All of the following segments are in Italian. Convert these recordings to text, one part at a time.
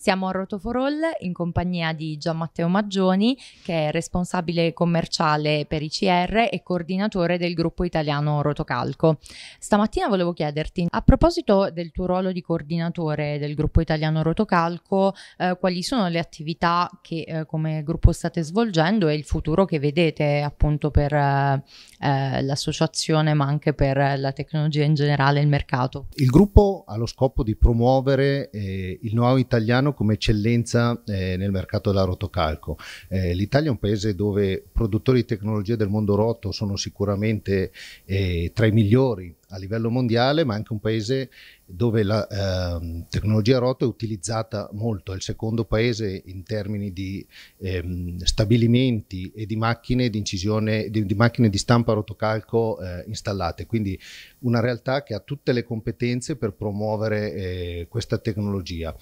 Siamo a Roto Rotoforol in compagnia di Gian Matteo Maggioni, che è responsabile commerciale per ICR e coordinatore del gruppo italiano Rotocalco. Stamattina volevo chiederti, a proposito del tuo ruolo di coordinatore del gruppo italiano Rotocalco, eh, quali sono le attività che eh, come gruppo state svolgendo e il futuro che vedete appunto per eh, eh l'associazione ma anche per la tecnologia in generale e il mercato? Il gruppo ha lo scopo di promuovere eh, il know-how italiano italiano come eccellenza eh, nel mercato della rotocalco. Eh, L'Italia è un paese dove produttori di tecnologia del mondo rotto sono sicuramente eh, tra i migliori a livello mondiale, ma anche un paese dove la eh, tecnologia rotto è utilizzata molto, è il secondo paese in termini di ehm, stabilimenti e di macchine di incisione, di, di macchine di stampa rotocalco eh, installate, quindi una realtà che ha tutte le competenze per promuovere eh, questa tecnologia.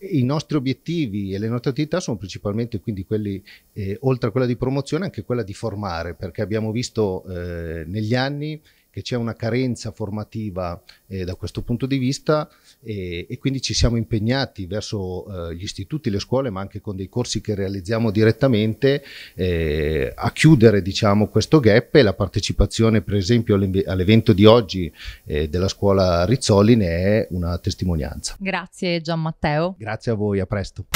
I nostri obiettivi e le nostre attività sono principalmente quindi quelli, eh, oltre a quella di promozione, anche quella di formare, perché abbiamo visto eh, negli anni che c'è una carenza formativa eh, da questo punto di vista eh, e quindi ci siamo impegnati verso eh, gli istituti, le scuole, ma anche con dei corsi che realizziamo direttamente eh, a chiudere diciamo, questo gap e la partecipazione per esempio all'evento di oggi eh, della scuola Rizzoli ne è una testimonianza. Grazie Gian Matteo. Grazie a voi, a presto.